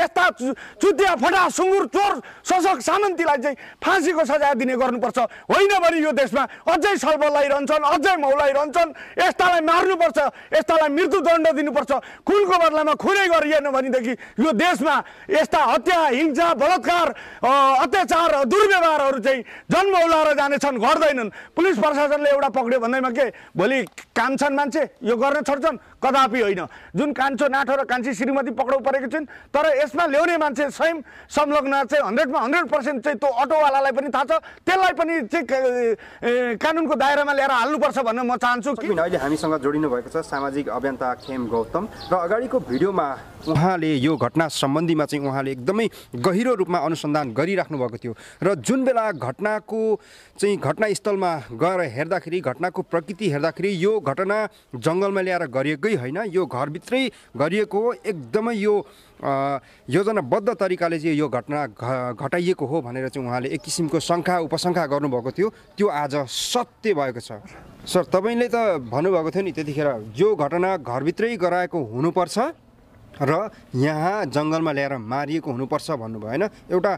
यस्ता चुतिया फटा सुँगुर चोर शोषक सामन्तीलाई चाहिँ फाँसीको सजाय दिने गर्नुपर्छ होइन भने यो देशमा अझै रहन्छन् अझै मौलाइरहन्छन् यस्तालाई मार्नुपर्छ यस्तालाई मृत्युदण्ड दिनुपर्छ कुलको बदलामा खुनै गरिएन भनेदेखि यो देशमा यस्ता हत्या हिंसा बलात्कार अत्याचार दुर्व्यवहारहरू चाहिँ जन्म उलाएर जानेछन् गर्दैनन् पुलिस प्रशासनले एउटा पक्रियो भन्दैमा के भोलि कान्छन् मान्छे यो गर्न छोड्छन् कदापि होइन जुन कान्छो नाठो र कान्छी श्रीमती पक्राउ परेको छन् तर यसमा ल्याउने मान्छे स्वयं संलग्न चाहिँ हन्ड्रेडमा हन्ड्रेड पर्सेन्ट चाहिँ त्यो अटोवालालाई पनि थाहा छ त्यसलाई पनि चाहिँ कानुनको दायरामा ल्याएर हाल्नुपर्छ भन्न म चाहन्छु किन अहिले हामीसँग जोडिनु भएको छ सामाजिक अभियन्ता खेम गौतम र अगाडिको भिडियोमा उहाँले यो घटना सम्बन्धीमा चाहिँ उहाँले एकदमै गहिरो रूपमा अनुसन्धान गरिराख्नु भएको थियो र जुन बेला घटनाको चाहिँ घटनास्थलमा गएर हेर्दाखेरि घटनाको प्रकृति हेर्दाखेरि यो घटना जङ्गलमा ल्याएर गरिएकै होइन यो घरभित्रै गरिएको हो एकदमै यो योजनाबद्ध तरिकाले चाहिँ यो घटना घटाइएको हो भनेर चाहिँ उहाँले एक किसिमको शङ्का उपशङ्का गर्नुभएको थियो त्यो आज सत्य भएको छ सर तपाईँले त भन्नुभएको थियो नि त्यतिखेर यो घटना घरभित्रै गराएको हुनुपर्छ र यहाँ जङ्गलमा ल्याएर मारिएको हुनुपर्छ भन्नुभयो होइन एउटा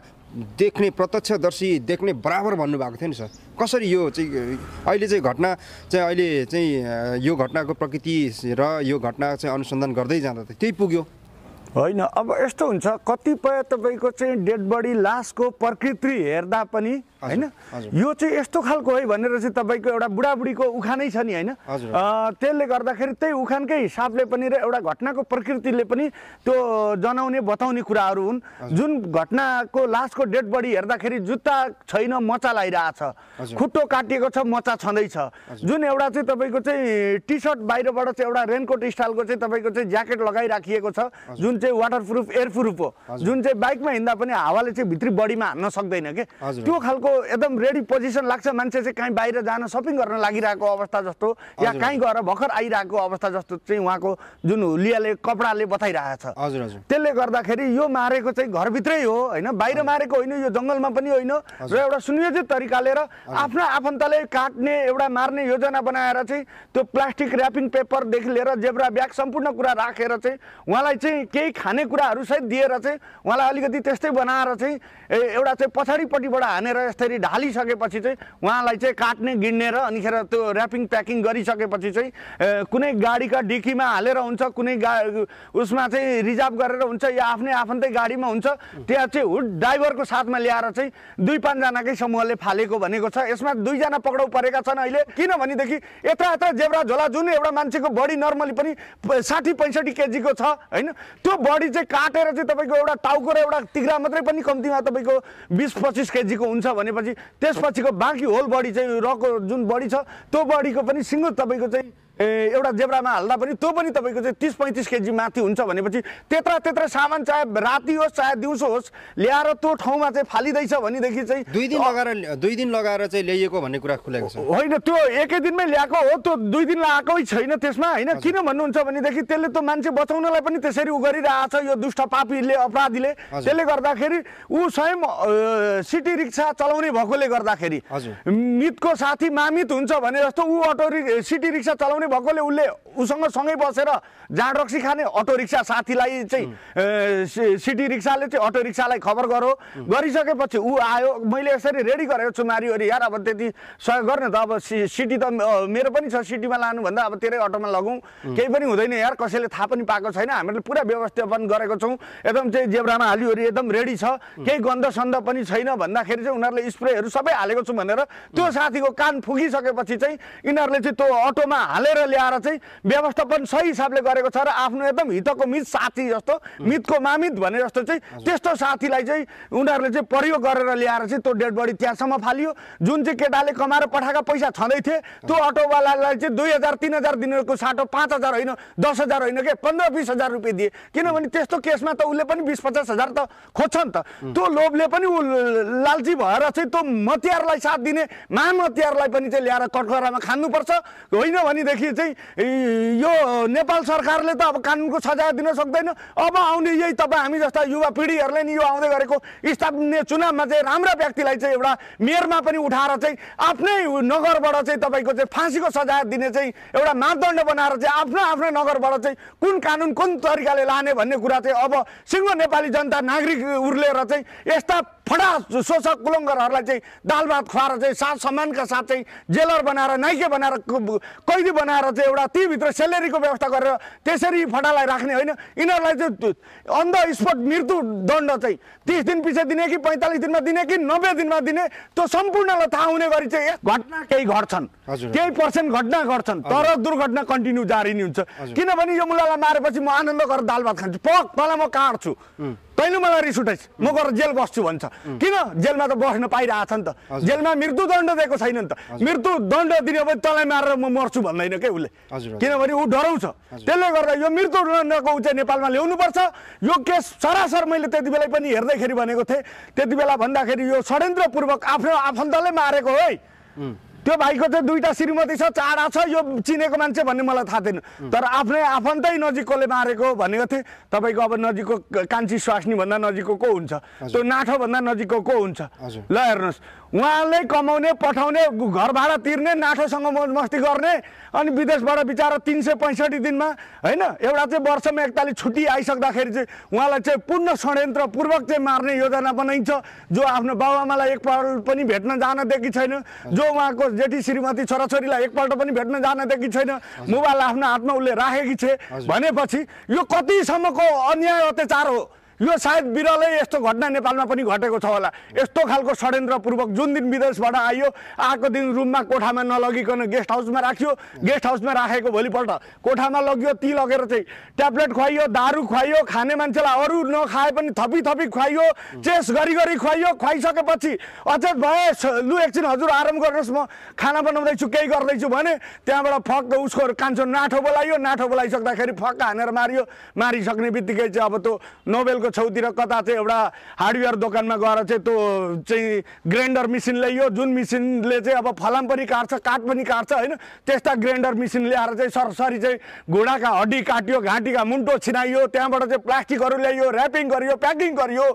देख्ने प्रत्यक्षदर्शी देख्ने बराबर भन्नुभएको थियो नि सर कसरी यो चाहिँ अहिले चाहिँ घटना चाहिँ अहिले चाहिँ यो घटनाको प्रकृति र यो घटना चाहिँ अनुसन्धान गर्दै जाँदा त त्यही पुग्यो होइन अब यस्तो हुन्छ कतिपय तपाईँको चाहिँ डेड बडी लासको प्रकृति हेर्दा पनि होइन यो चाहिँ यस्तो खालको है भनेर चाहिँ तपाईँको एउटा बुढाबुढीको उखानै छ नि होइन त्यसले गर्दाखेरि त्यही उखानकै हिसाबले पनि र एउटा घटनाको प्रकृतिले पनि त्यो जनाउने बताउने कुराहरू हुन् जुन घटनाको लासको डेड बडी हेर्दाखेरि जुत्ता छैन मचा छ खुट्टो काटिएको छ मचा छँदैछ जुन एउटा चाहिँ तपाईँको चाहिँ टी सर्ट बाहिरबाट चाहिँ एउटा रेनकोट स्टाइलको चाहिँ तपाईँको चाहिँ ज्याकेट लगाइराखिएको छ जुन चाहिँ वाटर प्रुफ एयर प्रुफ हो जुन चाहिँ बाइकमा हिँड्दा पनि हावाले चाहिँ भित्री बडीमा हान्न सक्दैन कि त्यो खालको एकदम रेडी पोजिसन लाग्छ मान्छे चाहिँ कहीँ बाहिर जान सपिङ गर्न लागिरहेको अवस्था जस्तो या कहीँ गएर भर्खर आइरहेको अवस्था जस्तो चाहिँ उहाँको जुन हुलियाले कपडाले बताइरहेको छ त्यसले गर्दाखेरि यो मारेको चाहिँ घरभित्रै हो होइन बाहिर मारेको होइन यो जङ्गलमा पनि होइन र एउटा सुनियोजित तरिकाले र आफ्ना आफन्तले काट्ने एउटा मार्ने योजना बनाएर चाहिँ त्यो प्लास्टिक ऱ्यापिङ पेपरदेखि लिएर जेब्रा ब्याग सम्पूर्ण कुरा राखेर चाहिँ उहाँलाई चाहिँ केही खानेकुराहरूसहित दिएर चाहिँ उहाँलाई अलिकति त्यस्तै बनाएर चाहिँ एउटा चाहिँ पछाडिपट्टिबाट हानेर यसरी ढालिसकेपछि चाहिँ उहाँलाई चाहिँ काट्ने गिड्ने र अनिखेर त्यो ऱ्यापिङ प्याकिङ गरिसकेपछि चाहिँ कुनै गाडीका डिकीमा हालेर हुन्छ कुनै गा उसमा चाहिँ रिजर्भ गरेर हुन्छ या आफ्नै आफन्तै गाडीमा हुन्छ त्यहाँ चाहिँ हुड ड्राइभरको साथमा ल्याएर चाहिँ दुई पाँचजनाकै समूहले फालेको भनेको छ यसमा दुईजना पक्राउ परेका छन् अहिले किनभनेदेखि यता यता जेब्रा झोला जुन एउटा मान्छेको बडी नर्मली पनि साठी पैँसठी केजीको छ होइन त्यो बडी चाहिँ काटेर चाहिँ तपाईँको एउटा टाउको र एउटा तिग्रा मात्रै पनि कम्तीमा तपाईँको बिस पच्चिस केजीको हुन्छ भनेपछि त्यसपछिको बाँकी होल बडी चाहिँ रको जुन बडी छ त्यो बडीको पनि सिङ्गो तपाईँको चाहिँ एउटा जेब्रामा हाल्दा पनि त्यो पनि तपाईँको चाहिँ तिस पैँतिस केजी माथि हुन्छ भनेपछि त्यत्रा त्यत्रा सामान चाहे राति होस् चाहे दिउँसो होस् ल्याएर त्यो ठाउँमा चाहिँ फालिँदैछ भनेदेखि चाहिँ दुई दिन लगाएर दुई दिन लगाएर चाहिँ ल्याइएको भन्ने कुरा खुलेको छ होइन त्यो एकै दिनमै ल्याएको हो त्यो दुई दिन लगाएकै छैन त्यसमा होइन किन भन्नुहुन्छ भनेदेखि त्यसले त मान्छे बचाउनलाई पनि त्यसरी ऊ गरिरहेको छ यो दुष्ट पापीले अपराधीले त्यसले गर्दाखेरि ऊ स्वयं सिटी रिक्सा चलाउने भएकोले गर्दाखेरि मितको साथी मामित हुन्छ भने जस्तो ऊ अटो सिटी रिक्सा चलाउने नआउने भएकोले उसले उसँग सँगै बसेर जाँड रक्सी खाने अटो रिक्सा साथीलाई चाहिँ सिटी रिक्साले चाहिँ अटो रिक्सालाई खबर गरो गरिसकेपछि ऊ आयो मैले यसरी रेडी गरेको छु मारिवरी यार अब त्यति सहयोग गर्ने त अब सिटी त मेरो पनि छ सिटीमा लानुभन्दा अब तेरै अटोमा लगौँ केही पनि हुँदैन यार कसैले थाहा पनि पाएको छैन हामीले पुरा व्यवस्थापन गरेको छौँ एकदम चाहिँ जेब्रामा हाल्यो एकदम रेडी छ केही गन्ध सन्ध पनि छैन भन्दाखेरि चाहिँ उनीहरूले स्प्रेहरू सबै हालेको छु भनेर त्यो साथीको कान फुकिसकेपछि चाहिँ यिनीहरूले चाहिँ त्यो अटोमा हाले मिलेर ल्याएर चाहिँ व्यवस्थापन सही हिसाबले गरेको छ र आफ्नो एकदम हितको मित साथी जस्तो मितको मामित भने जस्तो चाहिँ त्यस्तो साथीलाई चाहिँ उनीहरूले चाहिँ प्रयोग गरेर ल्याएर चाहिँ त्यो डेड बडी त्यहाँसम्म फालियो जुन चाहिँ केटाले कमाएर पठाएका पैसा छँदै थिए त्यो अटोवालालाई चाहिँ दुई हजार तिन हजार दिनेको साटो पाँच हजार होइन दस हजार होइन के पन्ध्र बिस हजार रुपियाँ दिए किनभने त्यस्तो केसमा त उसले पनि बिस पचास हजार त खोज्छ नि त त्यो लोभले पनि ऊ लालची भएर चाहिँ त्यो मतियारलाई साथ दिने महामतियारलाई पनि चाहिँ ल्याएर कटकरामा खानुपर्छ होइन भनेदेखि गर्दाखेरि चाहिँ यो नेपाल सरकारले त अब कानुनको सजाय दिन सक्दैन अब आउने यही तपाईँ हामी जस्ता युवा पिँढीहरूले नि यो आउँदै गरेको स्थापनीय चुनावमा चाहिँ राम्रा व्यक्तिलाई चाहिँ एउटा मेयरमा पनि उठाएर चाहिँ आफ्नै नगरबाट चाहिँ तपाईँको चाहिँ फाँसीको सजाय दिने चाहिँ एउटा मापदण्ड बनाएर चाहिँ आफ्नो आफ्नो नगरबाट चाहिँ कुन कानुन कुन तरिकाले लाने भन्ने कुरा चाहिँ अब सिङ्गो नेपाली जनता नागरिक उर्लेर चाहिँ यस्ता फटा शोषक कुलङ्गरहरूलाई चाहिँ दाल भात खुवाएर चाहिँ साथ सम्मानका साथ चाहिँ जेलर बनाएर नाइके बनाएर कैदी बनाएर चाहिँ एउटा तीभित्र सेलेरीको व्यवस्था गरेर त्यसरी फटालाई राख्ने होइन यिनीहरूलाई चाहिँ अन्ध स्पोट मृत्यु दण्ड चाहिँ तिस दिन पछि दिने कि पैँतालिस दिनमा दिने कि नब्बे दिनमा दिने त्यो सम्पूर्णलाई थाहा हुने गरी चाहिँ घटना केही घट्छन् केही पर्सेन्ट घटना घट्छन् तर दुर्घटना कन्टिन्यू जारी नै हुन्छ किनभने यो मुलालाई मारेपछि म आनन्द गरेर दाल भात खान्छु पक तल म काट्छु कहिले मलाई रिस उठाइस् म गएर जेल बस्छु भन्छ किन जेलमा त बस्न पाइरहेको छ नि त जेलमा मृत्युदण्ड दिएको छैन नि त मृत्युदण्ड दिने भने तँलाई मारेर म मर्छु भन्दैन क्या उसले किनभने ऊ डराउँछ त्यसले गर्दा यो मृत्युदण्डको ऊ चाहिँ नेपालमा ल्याउनुपर्छ यो केस सरासर मैले त्यति बेला पनि हेर्दैखेरि भनेको थिएँ त्यति बेला भन्दाखेरि यो षड्यन्त्रपूर्वक आफ्नो आफन्तले मारेको है त्यो भाइको चाहिँ दुईवटा श्रीमती छ चारा छ यो चिनेको मान्छे भन्ने मलाई थाहा थिएन तर आफ्नै आफन्तै नजिककोले मारेको भनेको थिएँ तपाईँको अब नजिकको कान्छी भन्दा नजिकको को हुन्छ त्यो भन्दा नजिकको को हुन्छ ल हेर्नुहोस् उहाँले कमाउने पठाउने घर भाडा तिर्ने नाठोसँग मौज मस्ती गर्ने अनि विदेशबाट बिचारा तिन सय पैँसठी दिनमा होइन एउटा चाहिँ वर्षमा एकताली छुट्टी आइसक्दाखेरि चाहिँ उहाँलाई चाहिँ पूर्ण षड्यन्त्रपूर्वक चाहिँ मार्ने योजना बनाइन्छ जो आफ्नो बाबुआमालाई एकपल्ट पनि भेट्न जानदेखि छैन जो उहाँको जेठी श्रीमती छोराछोरीलाई एकपल्ट पनि भेट्न जानेदेखि छैन मोबाइल आफ्नो हातमा उसले राखेकी छे भनेपछि यो कतिसम्मको अन्याय अत्याचार हो यो सायद बिरलै यस्तो घटना नेपालमा पनि घटेको छ होला यस्तो खालको षड्यन्त्रपूर्वक जुन दिन विदेशबाट आयो आएको दिन रुममा कोठामा नलगिकन गेस्ट हाउसमा राख्यो गेस्ट हाउसमा राखेको भोलिपल्ट कोठामा लग्यो ती लगेर चाहिँ ट्याब्लेट खुवाइयो दारु खुवाइयो खाने मान्छेलाई अरू नखाए पनि थपी थपी खुवाइयो चेस गरी गरी खुवाइयो खुवाइसकेपछि अचेत भए लु एकछिन हजुर आराम गर्नुहोस् म खाना बनाउँदैछु केही गर्दैछु भने त्यहाँबाट फक उसको कान्छो नाठो बोलायो नाठो बोलाइसक्दाखेरि फक्क हानेर मारियो मारिसक्ने बित्तिकै चाहिँ अब त्यो नोबेल घरको छेउतिर कता चाहिँ एउटा हार्डवेयर दोकानमा गएर चाहिँ त्यो चाहिँ ग्राइन्डर मिसिन ल्याइयो जुन मिसिनले चाहिँ अब फलाम पनि काट्छ काठ पनि काट्छ होइन त्यस्ता ग्राइन्डर मिसिन ल्याएर चाहिँ सरसरी चाहिँ घुँडाका हड्डी काटियो घाँटीका मुन्टो छिनाइयो त्यहाँबाट चाहिँ प्लास्टिकहरू ल्याइयो ऱ्यापिङ गरियो प्याकिङ गरियो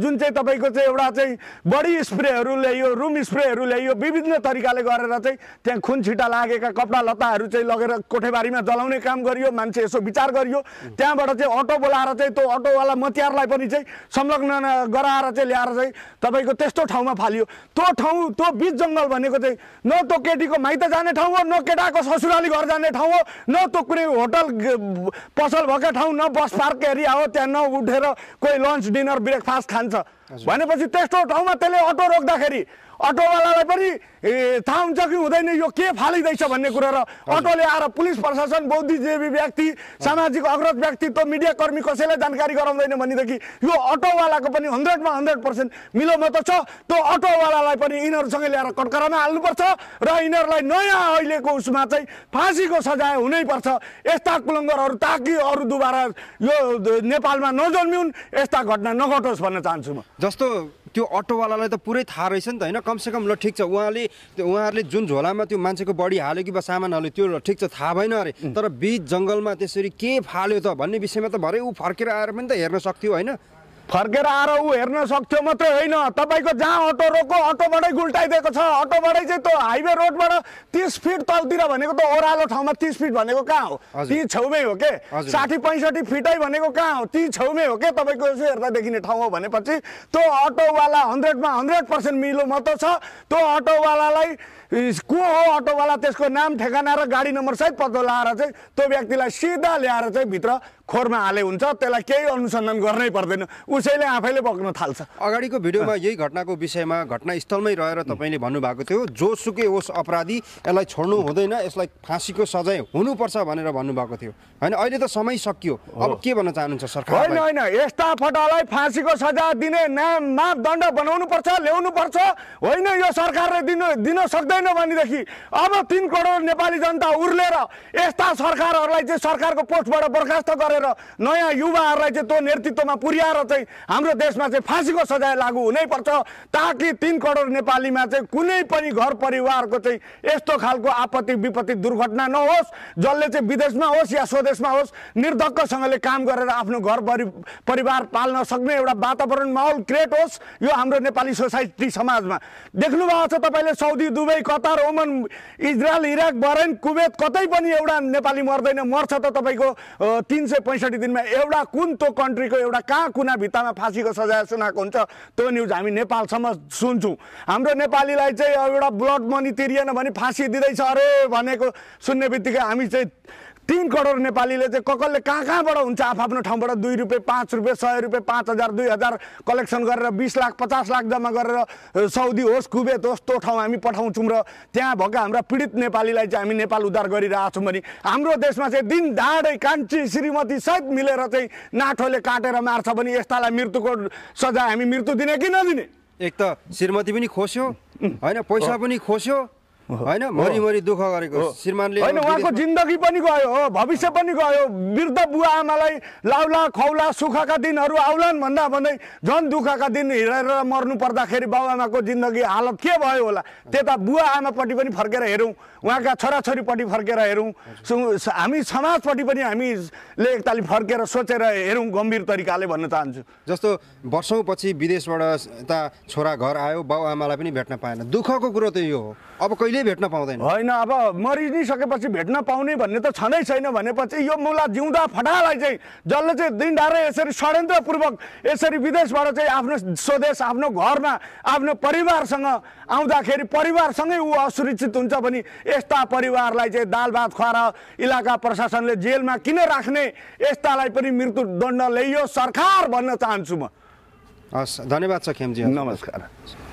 जुन चाहिँ तपाईँको चाहिँ एउटा चाहिँ बडी स्प्रेहरू ल्याइयो रुम स्प्रेहरू ल्याइयो विभिन्न तरिकाले गरेर चाहिँ त्यहाँ खुन छिटा लागेका कपडा लताहरू चाहिँ लगेर कोठेबारीमा जलाउने काम गरियो मान्छे यसो विचार गरियो त्यहाँबाट चाहिँ अटो बोलाएर चाहिँ त्यो अटोवाला मत हतियारलाई पनि चाहिँ संलग्न गराएर चाहिँ ल्याएर चाहिँ तपाईँको त्यस्तो ठाउँमा फालियो त्यो ठाउँ त्यो बिच जङ्गल भनेको चाहिँ न त्यो केटीको माइत जाने ठाउँ हो न केटाको ससुराली घर जाने ठाउँ हो न त्यो कुनै होटल पसल भएको ठाउँ न बस पार्क एरिया हो त्यहाँ न उठेर कोही लन्च डिनर ब्रेकफास्ट खान्छ भनेपछि त्यस्तो ठाउँमा त्यसले अटो रोक्दाखेरि अटोवालालाई पनि थाहा हुन्छ कि हुँदैन यो के फालिँदैछ भन्ने कुरा र अटोले आएर पुलिस प्रशासन बौद्धिजीवी व्यक्ति सामाजिक अग्रत व्यक्तित्व मिडिया कर्मी कसैलाई जानकारी गराउँदैन भनेदेखि यो अटोवालाको पनि हन्ड्रेडमा हन्ड्रेड पर्सेन्ट मिलो मिलोमत छ त्यो अटोवालालाई पनि यिनीहरूसँग ल्याएर कटकरामा हाल्नुपर्छ र यिनीहरूलाई नयाँ अहिलेको उसमा चाहिँ फाँसीको सजाय हुनैपर्छ यस्ता कुलङ्गरहरू ताकि अरू दुबारा यो नेपालमा नजन्मिउन् यस्ता घटना नघटोस् भन्न चाहन्छु म जस्तो त्यो अटोवालालाई त पुरै थाहा रहेछ नि त होइन कमसेकम ल ठिक छ उहाँले उहाँहरूले जुन झोलामा त्यो मान्छेको बडी हाल्यो कि वा सामान हाल्यो त्यो ठिक छ थाहा भएन अरे तर बिच जङ्गलमा त्यसरी के फाल्यो त भन्ने विषयमा त भरे ऊ फर्केर आएर पनि त हेर्न सक्थ्यो होइन फर्केर आएर ऊ हेर्न सक्थ्यो मात्रै होइन तपाईँको जहाँ अटो रोको अटोबाटै गुल्टाइदिएको छ अटोबाटै चाहिँ त्यो हाइवे रोडबाट तिस फिट तलतिर भनेको त ओह्रालो ठाउँमा तिस फिट भनेको कहाँ हो ती छेउमै हो के साठी पैँसठी फिटै भनेको कहाँ हो ती छेउमै हो के तपाईँको यसो हेर्दा देखिने ठाउँ हो भनेपछि त्यो अटोवाला हन्ड्रेडमा हन्ड्रेड पर्सेन्ट मिलो मात्र छ त्यो अटोवालालाई को हो अटोवाला त्यसको नाम ठेगाना र गाडी नम्बर सायद पत्तो लगाएर चाहिँ त्यो व्यक्तिलाई सिधा ल्याएर चाहिँ भित्र खोरमा हाले हुन्छ त्यसलाई केही अनुसन्धान गर्नै पर्दैन उसैले आफैले बग्न थाल्छ अगाडिको भिडियोमा यही घटनाको विषयमा घटनास्थलमै रहेर तपाईँले भन्नुभएको थियो जोसुकै होस् अपराधी यसलाई छोड्नु हुँदैन यसलाई फाँसीको सजाय हुनुपर्छ भनेर भन्नुभएको थियो होइन अहिले त समय सकियो अब के भन्न चाहनुहुन्छ सरकार होइन होइन यस्ता फटालाई फाँसीको सजाय दिने नाम मापदण्ड बनाउनु पर्छ ल्याउनु पर्छ होइन यो सरकारले दिनु दिन सक्दैन भनेदेखि अब तिन करोड नेपाली जनता उर्लेर यस्ता सरकारहरूलाई चाहिँ सरकारको पोस्टबाट बर्खास्त गरे गरेर नयाँ युवाहरूलाई चाहिँ त्यो नेतृत्वमा पुर्याएर चाहिँ हाम्रो देशमा चाहिँ फाँसीको सजाय लागु हुनैपर्छ ताकि तिन करोड नेपालीमा चाहिँ कुनै पनि घर परिवारको चाहिँ यस्तो खालको आपत्ति विपत्ति दुर्घटना नहोस् जसले चाहिँ विदेशमा होस् या स्वदेशमा होस् निर्धक्कसँगले काम गरेर आफ्नो घर परि परिवार पाल्न सक्ने एउटा वातावरण माहौल क्रिएट होस् यो हाम्रो नेपाली सोसाइटी समाजमा देख्नुभएको छ तपाईँले Saudi Dubai Qatar Oman Israel Iraq Bahrain Kuwait कतै पनि एउटा नेपाली मर्दैन मर्छ त तपाईँको तिन सय पैँसठी दिनमा एउटा कुन त्यो कन्ट्रीको एउटा कहाँ कुना भित्तामा फाँसीको सजाय सुनाएको हुन्छ त्यो न्युज हामी नेपालसम्म सुन्छौँ हाम्रो नेपालीलाई चाहिँ एउटा ब्लड मनी तिरिएन भने फाँसी दिँदैछ अरे भनेको सुन्ने बित्तिकै हामी चाहिँ तिन करोड नेपालीले चाहिँ कसले कहाँ कहाँबाट हुन्छ आफ्नो ठाउँबाट दुई रुपियाँ पाँच रुपियाँ सय रुपियाँ पाँच हजार दुई हजार कलेक्सन गरेर बिस लाख पचास लाख जम्मा गरेर सौदी होस् कुबेत होस् त्यो ठाउँ हामी पठाउँछौँ र त्यहाँ भएका हाम्रा पीडित नेपालीलाई चाहिँ हामी नेपाल उद्धार गरिरहेछौँ भने हाम्रो देशमा चाहिँ दिन ढाडै कान्छी श्रीमती सहित मिलेर चाहिँ नाठोले काटेर मार्छ भने यस्तालाई मृत्युको सजाय हामी मृत्यु दिने कि नदिने एक त श्रीमती पनि खोस्यो होइन पैसा पनि खोस्यो होइन मरिमरि दुःख गरेको श्रीमानले होइन उहाँको जिन्दगी पनि गयो हो भविष्य पनि गयो वृद्ध बुवा आमालाई लाउला खौला सुखका दिनहरू आउलान् भन्दा भन्दै झन् दुःखका दिन हिँडेर मर्नु पर्दाखेरि बाबुआमाको जिन्दगी हालत के भयो होला त्यता बुवा आमापट्टि पनि फर्केर हेरौँ उहाँका छोराछोरीपट्टि फर्केर हेरौँ हामी समाजपट्टि पनि हामीले एकताली फर्केर सोचेर हेरौँ गम्भीर तरिकाले भन्न चाहन्छु जस्तो वर्षौँ पछि विदेशबाट यता छोरा घर आयो बाबुआमालाई पनि भेट्न पाएन दुःखको कुरो त यो हो अब कहिले भेट्न पाउँदैन होइन अब मरि नै सकेपछि भेट्न पाउने भन्ने त छँदै छैन भनेपछि यो मुला जिउँदा फटालाई चाहिँ जसले चाहिँ दिनधारै यसरी षड्यन्त्रपूर्वक यसरी विदेशबाट चाहिँ आफ्नो स्वदेश आफ्नो घरमा आफ्नो परिवारसँग आउँदाखेरि परिवारसँगै ऊ असुरक्षित हुन्छ भने यस्ता परिवारलाई चाहिँ दाल भात खुवाएर इलाका प्रशासनले जेलमा किन राख्ने यस्तालाई पनि मृत्युदण्ड ल्याइयो सरकार भन्न चाहन्छु म हस् धन्यवाद छ खेमजी नमस्कार